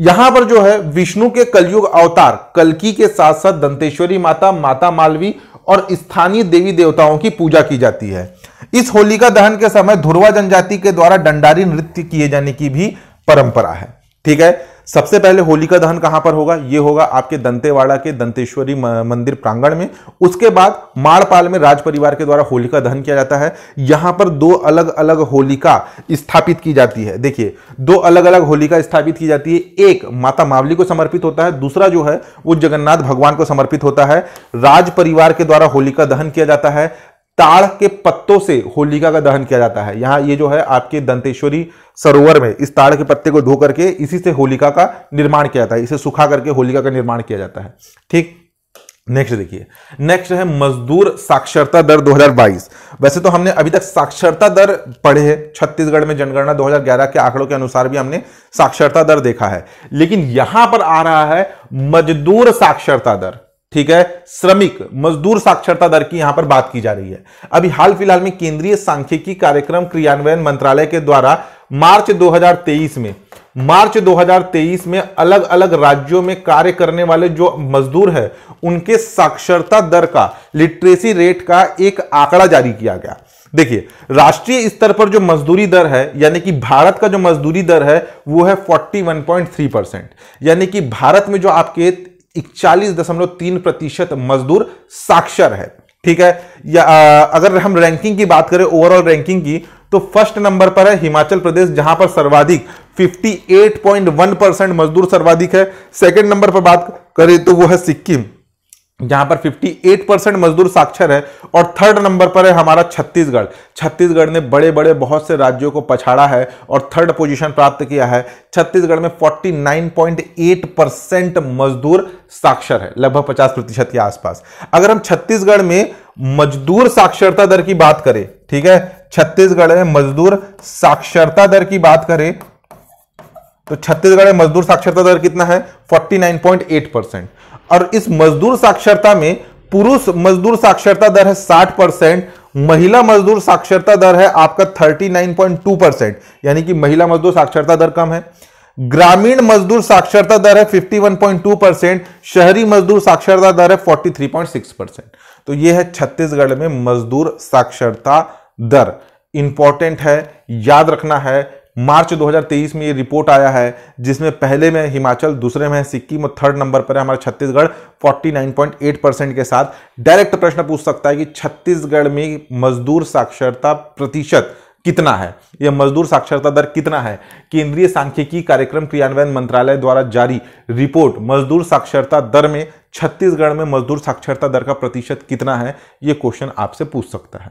यहां पर जो है विष्णु के कलयुग अवतार कलकी के साथ साथ दंतेश्वरी माता माता मालवी और स्थानीय देवी देवताओं की पूजा की जाती है इस होलिका दहन के समय ध्रुवा जनजाति के द्वारा डंडारी नृत्य किए जाने की भी परंपरा है ठीक है सबसे पहले होलिका दहन कहां पर होगा यह होगा आपके दंतेवाड़ा के दंतेश्वरी मंदिर प्रांगण में उसके बाद माड़पाल में राज परिवार के द्वारा होलिका दहन किया जाता है यहां पर दो अलग अलग होलिका स्थापित की जाती है देखिए दो अलग अलग होलिका स्थापित की जाती है एक माता मावली को समर्पित होता है दूसरा जो है वो जगन्नाथ भगवान को समर्पित होता है राज परिवार के द्वारा होलिका दहन किया जाता है ताड़ के पत्तों से होलिका का दहन किया जाता है यहाँ ये जो है आपके दंतेश्वरी सरोवर में इस ताड़ के पत्ते को धो करके इसी से होलिका का निर्माण किया जाता है इसे सुखा करके होलिका का निर्माण किया जाता है ठीक नेक्स्ट देखिए नेक्स्ट है मजदूर साक्षरता दर 2022 वैसे तो हमने अभी तक साक्षरता दर पढ़े हैं छत्तीसगढ़ में जनगणना 2011 के आंकड़ों के अनुसार भी हमने साक्षरता दर देखा है लेकिन यहां पर आ रहा है मजदूर साक्षरता दर ठीक है श्रमिक मजदूर साक्षरता दर की यहां पर बात की जा रही है अभी हाल फिलहाल में केंद्रीय सांख्यिकी कार्यक्रम क्रियान्वयन मंत्रालय के द्वारा मार्च 2023 में मार्च 2023 में अलग अलग राज्यों में कार्य करने वाले जो मजदूर है उनके साक्षरता दर का लिटरेसी रेट का एक आंकड़ा जारी किया गया देखिए राष्ट्रीय स्तर पर जो मजदूरी दर है यानी कि भारत का जो मजदूरी दर है वो है 41.3 परसेंट यानी कि भारत में जो आपके इकचालीस दशमलव तीन प्रतिशत मजदूर साक्षर है ठीक है या आ, अगर हम रैंकिंग की बात करें ओवरऑल रैंकिंग की तो फर्स्ट नंबर पर है हिमाचल प्रदेश जहां पर सर्वाधिक 58.1 परसेंट मजदूर सर्वाधिक है सेकंड नंबर पर बात करें तो वो है सिक्किम जहां पर 58 परसेंट मजदूर साक्षर है और थर्ड नंबर पर है हमारा छत्तीसगढ़ छत्तीसगढ़ ने बड़े बड़े बहुत से राज्यों को पछाड़ा है और थर्ड पोजीशन प्राप्त किया है छत्तीसगढ़ में 49.8 परसेंट मजदूर साक्षर है लगभग 50 प्रतिशत के आसपास अगर हम छत्तीसगढ़ में मजदूर साक्षरता दर की बात करें ठीक है छत्तीसगढ़ में मजदूर साक्षरता दर की बात करें तो छत्तीसगढ़ में मजदूर साक्षरता दर कितना है 49.8 परसेंट और इस मजदूर साक्षरता में पुरुष मजदूर साक्षरता दर है 60 परसेंट महिला मजदूर साक्षरता दर है आपका 39.2 परसेंट यानी कि महिला मजदूर साक्षरता दर कम है ग्रामीण मजदूर साक्षरता दर है 51.2 परसेंट शहरी मजदूर साक्षरता दर है 43.6 परसेंट तो यह है छत्तीसगढ़ में मजदूर साक्षरता दर इंपॉर्टेंट है याद रखना है मार्च 2023 में ये रिपोर्ट आया है जिसमें पहले में हिमाचल दूसरे में सिक्किम और थर्ड नंबर पर है हमारा छत्तीसगढ़ 49.8 परसेंट के साथ डायरेक्ट प्रश्न पूछ सकता है कि छत्तीसगढ़ में मजदूर साक्षरता प्रतिशत कितना है यह मजदूर साक्षरता दर कितना है केंद्रीय सांख्यिकी कार्यक्रम क्रियान्वयन मंत्रालय द्वारा जारी रिपोर्ट मजदूर साक्षरता दर में छत्तीसगढ़ में मजदूर साक्षरता दर का प्रतिशत कितना है यह क्वेश्चन आपसे पूछ सकता है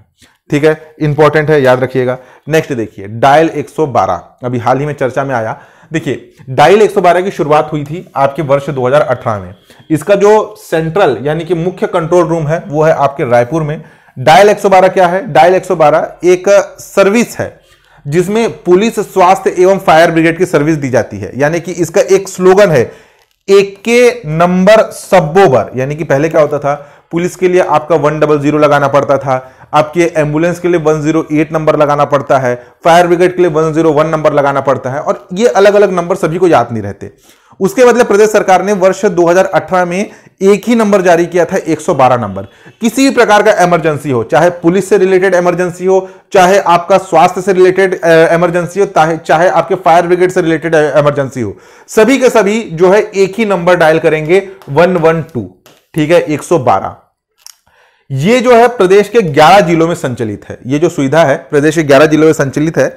ठीक है इंपॉर्टेंट है याद रखिएगा नेक्स्ट देखिए डायल 112 अभी हाल ही में चर्चा में आया देखिए डायल 112 की शुरुआत हुई थी आपके वर्ष 2018 में इसका जो सेंट्रल यानी कि मुख्य कंट्रोल रूम है वो है आपके रायपुर में डायल 112 क्या है डायल 112 एक सर्विस है जिसमें पुलिस स्वास्थ्य एवं फायर ब्रिगेड की सर्विस दी जाती है यानी कि इसका एक स्लोगन है एक के नंबर सब्बोबर यानी कि पहले क्या होता था पुलिस के लिए आपका वन डबल जीरो लगाना पड़ता था आपके एम्बुलेंस के लिए वन जीरो एट नंबर लगाना पड़ता है फायर ब्रिगेड के लिए वन जीरो वन नंबर लगाना पड़ता है और ये अलग अलग नंबर सभी को याद नहीं रहते उसके बदले प्रदेश सरकार ने वर्ष 2018 में एक ही नंबर जारी किया था 112 नंबर किसी भी प्रकार का इमरजेंसी हो चाहे पुलिस से रिलेटेड इमरजेंसी हो चाहे आपका स्वास्थ्य से रिलेटेड इमरजेंसी हो चाहे आपके फायर ब्रिगेड से रिलेटेड इमरजेंसी हो सभी के सभी जो है एक ही नंबर डायल करेंगे 112 ठीक है 112 ये जो है प्रदेश के ग्यारह जिलों में संचलित है ये जो सुविधा है प्रदेश के ग्यारह जिलों में संचलित है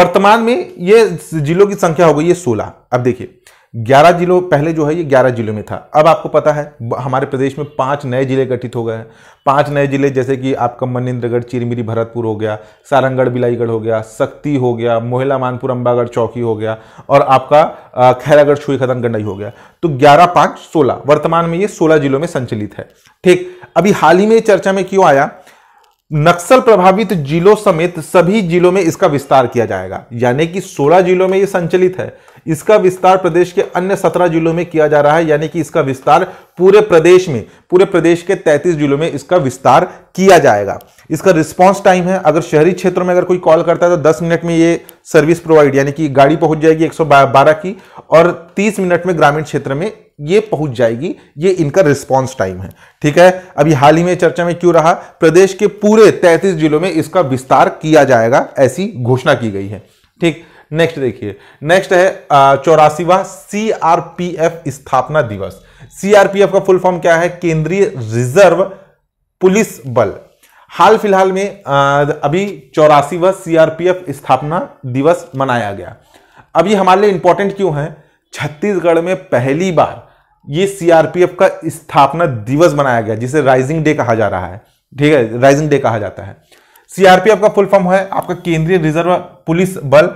वर्तमान में ये जिलों की संख्या हो गई है सोलह अब देखिए ग्यारह जिलों पहले जो है ये ग्यारह जिलों में था अब आपको पता है हमारे प्रदेश में पांच नए जिले गठित हो गए हैं पांच नए जिले जैसे कि आपका मनिंद्रगढ़ चिरमिरी भरतपुर हो गया सारंगढ़ बिलाईगढ़ हो गया शक्ति हो गया मोहिला मानपुर अंबागढ़ चौकी हो गया और आपका खैरागढ़ छुई खदन गंडई हो गया तो ग्यारह पाँच सोलह वर्तमान में ये सोलह जिलों में संचलित है ठीक अभी हाल ही में चर्चा में क्यों आया नक्सल प्रभावित जिलों समेत सभी जिलों में इसका विस्तार किया जाएगा यानी कि 16 जिलों में यह संचलित है इसका विस्तार प्रदेश के अन्य 17 जिलों में किया जा रहा है यानी कि इसका विस्तार पूरे प्रदेश में पूरे प्रदेश के 33 जिलों में इसका विस्तार किया जाएगा इसका रिस्पांस टाइम है अगर शहरी क्षेत्रों में अगर कोई कॉल करता है तो 10 मिनट में ये सर्विस प्रोवाइड यानी कि गाड़ी पहुंच जाएगी 112 की और 30 मिनट में ग्रामीण क्षेत्र में ये पहुंच जाएगी ये इनका रिस्पांस टाइम है ठीक है अभी हाल ही में चर्चा में क्यों रहा प्रदेश के पूरे 33 जिलों में इसका विस्तार किया जाएगा ऐसी घोषणा की गई है ठीक नेक्स्ट देखिए नेक्स्ट है चौरासीवा सीआरपीएफ स्थापना दिवस सीआरपीएफ का फुल फॉर्म क्या है केंद्रीय रिजर्व पुलिस बल हाल फिलहाल में अभी चौरासीवा सीआरपीएफ स्थापना दिवस मनाया गया अभी हमारे लिए इंपॉर्टेंट क्यों है छत्तीसगढ़ में पहली बार ये सीआरपीएफ का स्थापना दिवस बनाया गया जिसे राइजिंग डे कहा जा रहा है ठीक है राइजिंग डे कहा जाता है सीआरपीएफ का फुल फॉर्म है आपका केंद्रीय रिजर्व पुलिस बल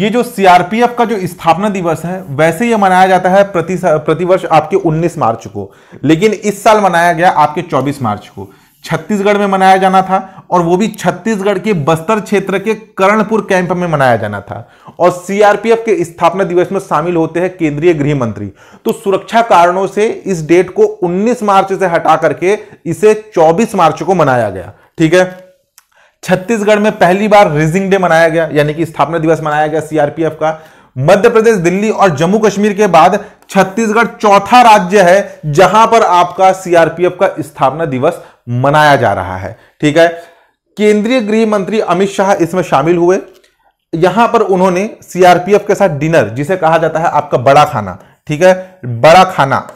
ये जो सीआरपीएफ का जो स्थापना दिवस है वैसे ये मनाया जाता है प्रति प्रतिवर्ष आपके 19 मार्च को लेकिन इस साल मनाया गया आपके 24 मार्च को छत्तीसगढ़ में मनाया जाना था और वो भी छत्तीसगढ़ के बस्तर क्षेत्र के करणपुर कैंप में मनाया जाना था और सीआरपीएफ के स्थापना दिवस में शामिल होते हैं केंद्रीय गृह मंत्री तो सुरक्षा कारणों से इस डेट को 19 मार्च से हटा करके इसे 24 मार्च को मनाया गया ठीक है छत्तीसगढ़ में पहली बार रिजिंग डे मनाया गया यानी कि स्थापना दिवस मनाया गया सीआरपीएफ का मध्य प्रदेश दिल्ली और जम्मू कश्मीर के बाद छत्तीसगढ़ चौथा राज्य है जहां पर आपका सीआरपीएफ का स्थापना दिवस मनाया जा रहा है ठीक है केंद्रीय गृह मंत्री अमित शाह इसमें शामिल हुए यहां पर उन्होंने सीआरपीएफ के साथ डिनर जिसे कहा जाता है आपका बड़ा खाना ठीक है बड़ा खाना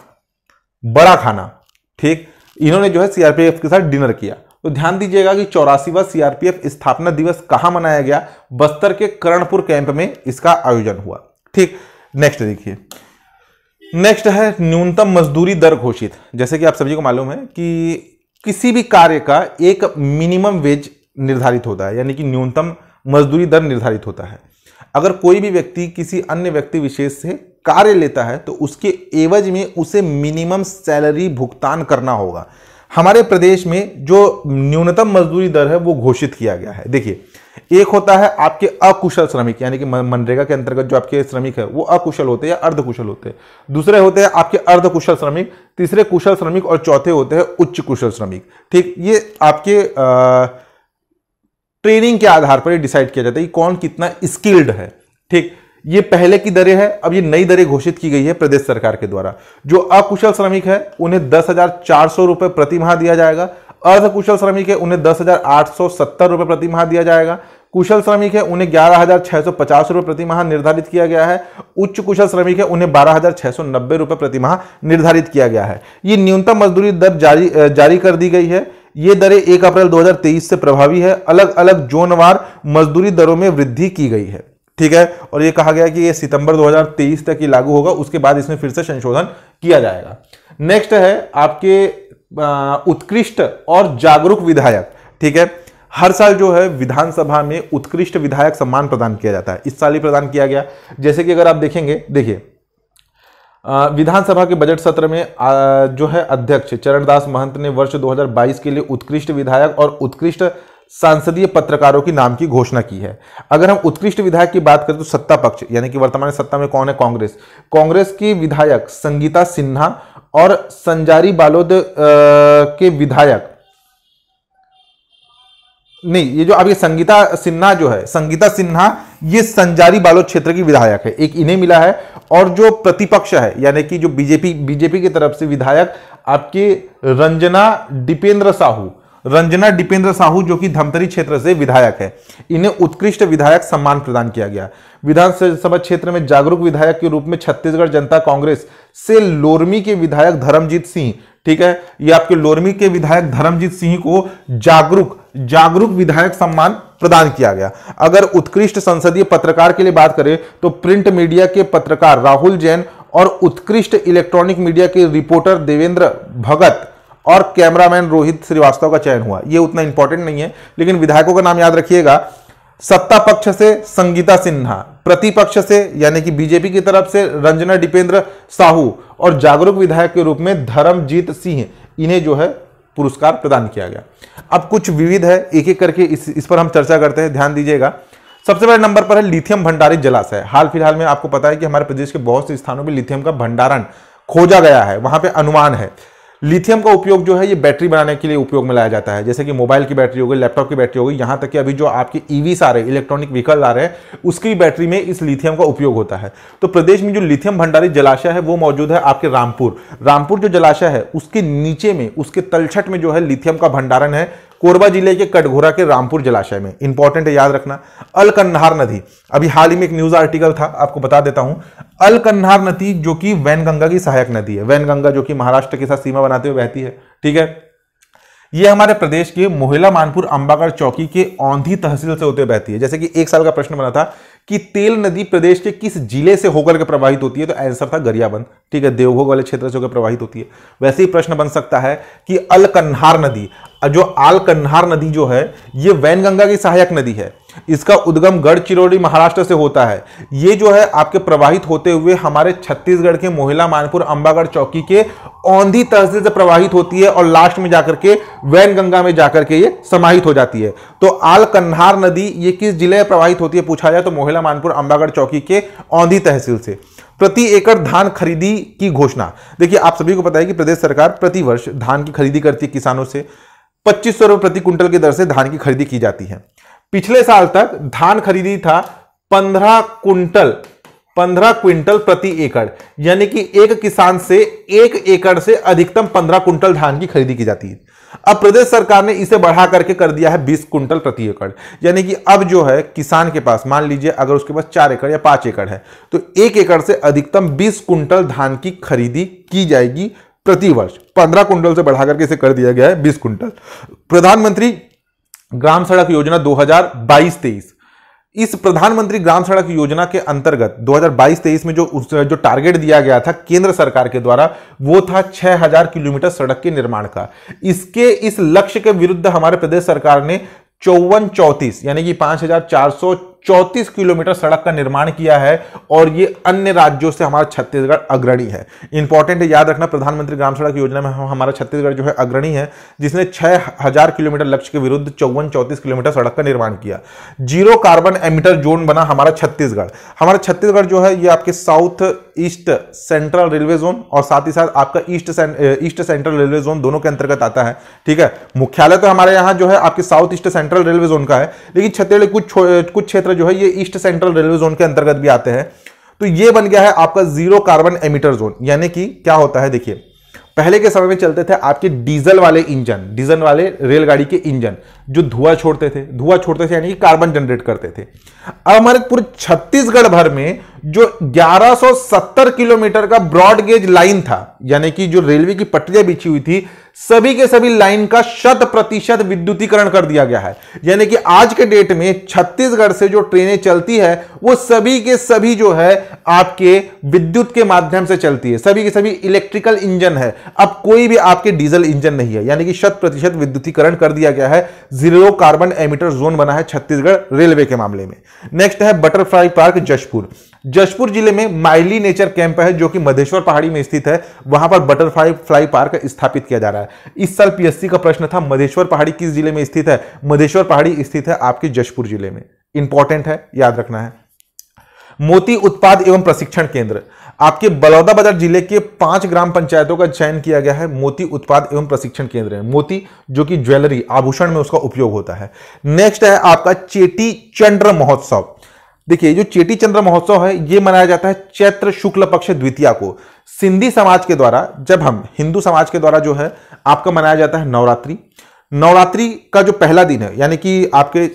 बड़ा खाना ठीक इन्होंने जो है सीआरपीएफ के साथ डिनर किया तो ध्यान दीजिएगा कि चौरासीवा सीआरपीएफ स्थापना दिवस कहां मनाया गया बस्तर के करणपुर कैंप में इसका आयोजन हुआ ठीक नेक्स्ट देखिए नेक्स्ट है न्यूनतम मजदूरी दर घोषित जैसे कि आप सभी को मालूम है कि किसी भी कार्य का एक मिनिमम वेज निर्धारित होता है यानी कि न्यूनतम मजदूरी दर निर्धारित होता है अगर कोई भी व्यक्ति किसी अन्य व्यक्ति विशेष से कार्य लेता है तो उसके एवज में उसे मिनिमम सैलरी भुगतान करना होगा हमारे प्रदेश में जो न्यूनतम मजदूरी दर है वो घोषित किया गया है देखिए एक होता है आपके अकुशल श्रमिक यानी कि मनरेगा के अंतर्गत जो आपके श्रमिक है वो अकुशल होते हैं या अर्धकुशल होते हैं दूसरे होते हैं आपके अर्धकुशल श्रमिक तीसरे कुशल श्रमिक और चौथे होते हैं उच्च कुशल श्रमिक ठीक ये आपके आ, ट्रेनिंग के आधार पर डिसाइड किया जाता है कि कौन कितना स्किल्ड है ठीक ये पहले की दरें है अब ये नई दरें घोषित की गई है प्रदेश सरकार के द्वारा जो अकुशल श्रमिक है उन्हें दस हजार चार सौ रुपए प्रतिमाह दिया जाएगा अर्धकुशल श्रमिक है उन्हें दस हज़ार आठ सौ सत्तर रुपये प्रति माह दिया जाएगा कुशल श्रमिक है उन्हें ग्यारह हज़ार छह सौ पचास रुपये प्रति माह निर्धारित किया गया है उच्च कुशल श्रमिक है उन्हें बारह हज़ार छह सौ नब्बे रुपये प्रति माह निर्धारित किया गया है ये न्यूनतम मजदूरी दर जारी जारी कर दी गई है ये दरें एक अप्रैल 2023 से प्रभावी है अलग अलग जोनवार मजदूरी दरों में वृद्धि की गई है ठीक है और ये कहा गया कि ये सितंबर 2023 तक ही लागू होगा उसके बाद इसमें फिर से संशोधन किया जाएगा नेक्स्ट है आपके उत्कृष्ट और जागरूक विधायक ठीक है हर साल जो है विधानसभा में उत्कृष्ट विधायक सम्मान प्रदान किया जाता है इस साल ही प्रदान किया गया जैसे कि अगर आप देखेंगे देखिए विधानसभा के बजट सत्र में जो है अध्यक्ष चरणदास महंत ने वर्ष 2022 के लिए उत्कृष्ट विधायक और उत्कृष्ट सांसदीय पत्रकारों की नाम की घोषणा की है अगर हम उत्कृष्ट विधायक की बात करें तो सत्ता पक्ष यानी कि वर्तमान सत्ता में कौन है कांग्रेस कांग्रेस की विधायक संगीता सिन्हा और संजारी बालोद के विधायक नहीं ये जो आपकी संगीता सिन्हा जो है संगीता सिन्हा ये संजारी बालोद क्षेत्र की विधायक है एक इन्हें मिला है और जो प्रतिपक्ष है यानी कि जो बीजेपी बीजेपी की तरफ से विधायक आपके रंजना दीपेंद्र साहू रंजना दीपेंद्र साहू जो कि धमतरी क्षेत्र से विधायक है इन्हें उत्कृष्ट विधायक सम्मान प्रदान किया गया विधानसभा क्षेत्र में जागरूक विधायक के रूप में छत्तीसगढ़ जनता कांग्रेस से लोरमी के विधायक धर्मजीत सिंह ठीक है ये आपके लोरमी के विधायक धर्मजीत सिंह को जागरूक जागरूक विधायक सम्मान प्रदान किया गया अगर उत्कृष्ट संसदीय पत्रकार के लिए बात करें तो प्रिंट मीडिया के पत्रकार राहुल जैन और उत्कृष्ट इलेक्ट्रॉनिक मीडिया के रिपोर्टर देवेंद्र भगत और कैमरामैन रोहित श्रीवास्तव का चयन हुआ यह उतना इंपॉर्टेंट नहीं है लेकिन विधायकों का नाम याद रखिएगा सत्ता पक्ष से संगीता सिन्हा प्रतिपक्ष से यानी कि बीजेपी की तरफ से रंजना डिपेंद्र साहू और जागरूक विधायक के रूप में धर्मजीत सिंह इन्हें जो है पुरस्कार प्रदान किया गया अब कुछ विविध है एक एक करके इस इस पर हम चर्चा करते हैं ध्यान दीजिएगा सबसे पहले नंबर पर है लिथियम भंडारित जलाशय हाल फिलहाल में आपको पता है कि हमारे प्रदेश के बहुत से स्थानों पर लिथियम का भंडारण खोजा गया है वहां पर अनुमान है लिथियम का उपयोग जो है ये बैटरी बनाने के लिए उपयोग में लाया जाता है जैसे कि मोबाइल की बैटरी हो गई लैपटॉप की बैटरी हो गई तक कि अभी जो आपके ईवीस e आ रहे हैं इलेक्ट्रॉनिक व्हीकल आ रहे हैं उसकी बैटरी में इस लिथियम का उपयोग होता है तो प्रदेश में जो लिथियम भंडारी जलाशय है वो मौजूद है आपके रामपुर रामपुर जो जलाशय है उसके नीचे में उसके तलछट में जो है लिथियम का भंडारण है कोरबा जिले के कटघोरा के रामपुर जलाशय में इंपॉर्टेंट है याद रखना अलकन्हार नदी अभी हाल ही में एक न्यूज आर्टिकल था आपको बता देता हूं अलकन्हार नदी जो कि वैनगंगा की सहायक नदी है वैनगंगा जो कि महाराष्ट्र के साथ सीमा बनाते हुए बहती है ठीक है ये हमारे प्रदेश के मोहिला मानपुर अंबागढ़ चौकी के औंधी तहसील से होते बहती है जैसे कि एक साल का प्रश्न बना था कि तेल नदी प्रदेश के किस जिले से होकर के प्रवाहित होती है तो आंसर था गरियाबंद ठीक है देवभोग वाले क्षेत्र से होकर प्रवाहित होती है वैसे ही प्रश्न बन सकता है कि अलकन्हार नदी जो आल कन्हार नदी जो है ये वैनगंगा की सहायक नदी है इसका उद्गम गढ़चिरौली महाराष्ट्र से होता है ये जो है आपके प्रवाहित होते हुए हमारे छत्तीसगढ़ के मोहिला मानपुर अंबागढ़ चौकी के औंधी तहसील से प्रवाहित होती है और लास्ट में जाकर के वैनगंगा में जाकर के ये समाहित हो जाती है तो आल कन्हार नदी ये किस जिले में प्रवाहित होती है पूछा जाए तो मोहिला मानपुर अंबागढ़ चौकी के औंधी तहसील से प्रति एकड़ धान खरीदी की घोषणा देखिए आप सभी को पता है कि प्रदेश सरकार प्रतिवर्ष धान की खरीदी करती है किसानों से पच्चीस सौ प्रति कुंटल की दर से धान की खरीदी की जाती है पिछले साल तक धान खरीदी था पंद्रह क्विंटल पंद्रह क्विंटल प्रति एकड़ यानी कि एक किसान से एक एकड़ से अधिकतम पंद्रह क्विंटल धान की खरीदी की जाती है अब प्रदेश सरकार ने इसे बढ़ा करके कर दिया है बीस क्विंटल प्रति एकड़ यानी कि अब जो है किसान के पास मान लीजिए अगर उसके पास चार एकड़ या पांच एकड़ है तो एक एकड़ से अधिकतम बीस कुंटल धान की खरीदी की जाएगी प्रतिवर्ष पंद्रह कुंटल से बढ़ाकर के इसे कर दिया गया है बीस कुंटल प्रधानमंत्री ग्राम सड़क योजना 2022 हजार इस प्रधानमंत्री ग्राम सड़क योजना के अंतर्गत 2022-23 में जो उस जो टारगेट दिया गया था केंद्र सरकार के द्वारा वो था 6000 किलोमीटर सड़क के निर्माण का इसके इस लक्ष्य के विरुद्ध हमारे प्रदेश सरकार ने चौवन चौंतीस यानी कि पांच हजार चार सौ 34 किलोमीटर सड़क का निर्माण किया है और ये अन्य राज्यों से हमारा छत्तीसगढ़ अग्रणी है इंपॉर्टेंट है याद रखना प्रधानमंत्री ग्राम सड़क योजना में हम हमारा छत्तीसगढ़ जो है अग्रणी है जिसने छः हजार किलोमीटर लक्ष्य के विरुद्ध चौवन चौंतीस किलोमीटर सड़क का निर्माण किया जीरो कार्बन एमिटर जोन बना हमारा छत्तीसगढ़ हमारा छत्तीसगढ़ जो है ये आपके south east central railway zone और साथ ही साथ आपका east east central railway zone दोनों के अंतर्गत आता है ठीक है मुख्यालय तो हमारे यहाँ जो है आपके south east central railway zone का है लेकिन छत्तीसगढ़ कुछ कुछ क्षेत्र जो है ये ईस्ट सेंट्रल रेलवे जोन के अंतर्गत भी आते हैं तो ये बन गया है आपका जीरो कार्बन एमिटर जोन यानी कि क्या होता है देखिए पहले के समय में चलते थे आपके डीजल वाले इंजन डीजल वाले रेलगाड़ी के इंजन जो धुआं छोड़ते थे धुआं छोड़ते थे यानी कि कार्बन जनरेट करते थे अब हमारे पूरे छत्तीसगढ़ भर में जो 1170 किलोमीटर का ब्रॉड गेज लाइन था यानी कि जो रेलवे की पटरियां बिछी हुई थी सभी के सभी लाइन का शत प्रतिशत विद्युतीकरण कर दिया गया है यानी कि आज के डेट में छत्तीसगढ़ से जो ट्रेनें चलती है वो सभी के सभी जो है आपके विद्युत के माध्यम से चलती है सभी के सभी इलेक्ट्रिकल इंजन है अब कोई भी आपके डीजल इंजन नहीं है यानी कि शत प्रतिशत विद्युतीकरण कर दिया गया है जीरो कार्बन एमिटर जोन बना है छत्तीसगढ़ रेलवे के मामले में नेक्स्ट है बटरफ्लाई पार्क जशपुर जशपुर जिले में माइली नेचर कैंप है जो कि मधेश्वर पहाड़ी में स्थित है वहां पर बटरफ्लाई फ्लाई पार्क स्थापित किया जा रहा है है इस साल पीएससी का प्रश्न था मधेश्वर पहाड़ी किस जिले में स्थित है मधेश्वर पहाड़ी स्थित है आपके जशपुर जिले में इंपॉर्टेंट है याद रखना है मोती उत्पाद एवं प्रशिक्षण केंद्र आपके बलौदाबाजार जिले के पांच ग्राम पंचायतों का चयन किया गया है मोती उत्पाद एवं प्रशिक्षण केंद्र है मोती जो कि ज्वेलरी आभूषण में उसका उपयोग होता है नेक्स्ट है आपका चेटी चंद्र महोत्सव देखिए जो चेटी चंद्र महोत्सव है ये मनाया जाता है चैत्र शुक्ल पक्ष द्वितीया को सिंधी समाज के द्वारा जब हम हिंदू समाज के द्वारा जो है आपका मनाया जाता है नवरात्रि नवरात्रि का जो पहला दिन है यानी कि आपके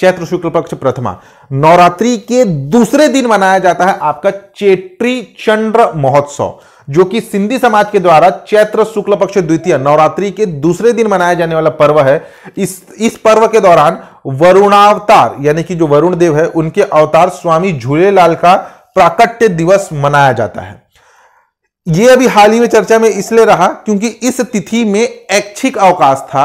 चैत्र शुक्ल पक्ष प्रथमा नवरात्रि के दूसरे दिन मनाया जाता है आपका चेट्री चंद्र महोत्सव जो कि सिंधी समाज के द्वारा चैत्र शुक्ल पक्ष द्वितीय नवरात्रि के दूसरे दिन मनाया जाने वाला पर्व है इस इस पर्व के दौरान वरुणावतार यानी कि जो वरुण देव है उनके अवतार स्वामी झूलेलाल का प्राकट्य दिवस मनाया जाता है यह अभी हाल ही में चर्चा में इसलिए रहा क्योंकि इस तिथि में ऐच्छिक अवकाश था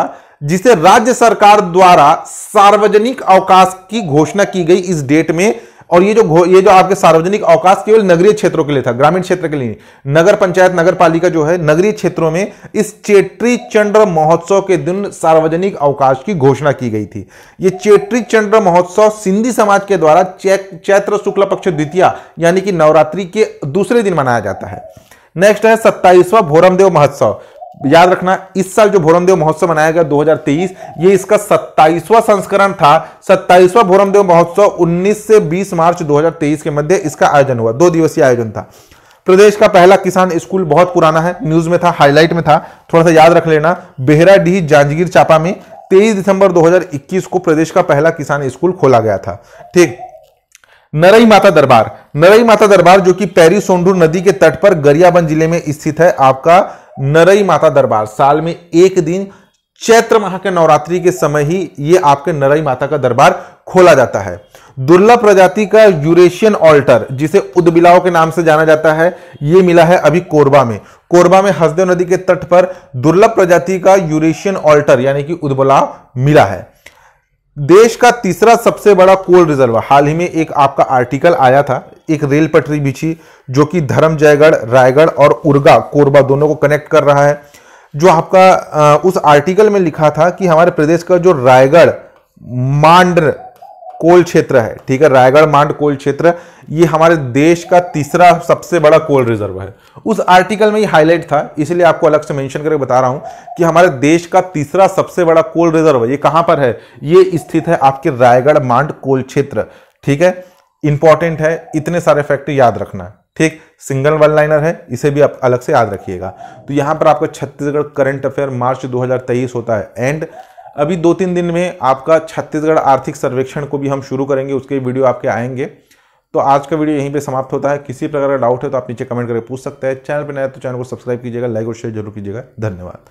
जिसे राज्य सरकार द्वारा सार्वजनिक अवकाश की घोषणा की गई इस डेट में और ये जो ये जो आपके सार्वजनिक अवकाश केवल नगरीय क्षेत्रों के लिए था ग्रामीण क्षेत्र के लिए नगर पंचायत नगर पालिका जो है नगरीय क्षेत्रों में इस चेट्री चंद्र महोत्सव के दिन सार्वजनिक अवकाश की घोषणा की गई थी ये चेट्री चंद्र महोत्सव सिंधी समाज के द्वारा चैत्र शुक्ल पक्ष द्वितीय यानी कि नवरात्रि के दूसरे दिन मनाया जाता है नेक्स्ट है सत्ताईसवा भोरमदेव महोत्सव याद रखना इस साल जो भोरमदेव महोत्सव मनाया गया 2023 ये इसका 27वां संस्करण था 27वां भोरमदेव महोत्सव 19 से 20 मार्च 2023 के मध्य इसका आयोजन हुआ दो दिवसीय आयोजन था प्रदेश का पहला किसान स्कूल बहुत पुराना है न्यूज में था हाईलाइट में था थोड़ा सा याद रख लेना बेहराडीह जांजगीर चापा में तेईस दिसंबर दो को प्रदेश का पहला किसान स्कूल खोला गया था ठीक नरई माता दरबार नरई माता दरबार जो कि पैरी सोंडूर नदी के तट पर गरियाबंद जिले में स्थित है आपका नरई माता दरबार साल में एक दिन चैत्र माह के नवरात्रि के समय ही ये आपके नरई माता का दरबार खोला जाता है दुर्लभ प्रजाति का यूरेशियन ऑल्टर जिसे उदबिलाव के नाम से जाना जाता है यह मिला है अभी कोरबा में कोरबा में हसदेव नदी के तट पर दुर्लभ प्रजाति का यूरेशियन ऑल्टर यानी कि उदबिलाव मिला है देश का तीसरा सबसे बड़ा कोल रिजर्व हाल ही में एक आपका आर्टिकल आया था एक रेल पटरी बिछी जो कि धर्म जयगढ़ रायगढ़ और उर्गा कोरबा दोनों को कनेक्ट कर रहा है जो आपका उस आर्टिकल में लिखा था कि हमारे प्रदेश का जो रायगढ़ मांड कोल क्षेत्र है ठीक है रायगढ़ मांड कोल क्षेत्र ये हमारे देश का तीसरा सबसे बड़ा कोल रिजर्व है उस आर्टिकल में ये हाईलाइट था इसलिए आपको अलग से मेंशन करके बता रहा हूँ कि हमारे देश का तीसरा सबसे बड़ा कोल रिजर्व ये कहाँ पर है ये स्थित है आपके रायगढ़ मांड कोल क्षेत्र ठीक है इंपॉर्टेंट है इतने सारे फैक्ट याद रखना ठीक सिंगल वन लाइनर है इसे भी आप अलग से याद रखिएगा तो यहाँ पर आपका छत्तीसगढ़ करंट अफेयर मार्च दो होता है एंड अभी दो तीन दिन में आपका छत्तीसगढ़ आर्थिक सर्वेक्षण को भी हम शुरू करेंगे उसके वीडियो आपके आएंगे तो आज का वीडियो यहीं पे समाप्त होता है किसी प्रकार का डाउट है तो आप नीचे कमेंट करके पूछ सकते हैं चैनल पर नया तो चैनल को सब्सक्राइब कीजिएगा लाइक और शेयर जरूर कीजिएगा धन्यवाद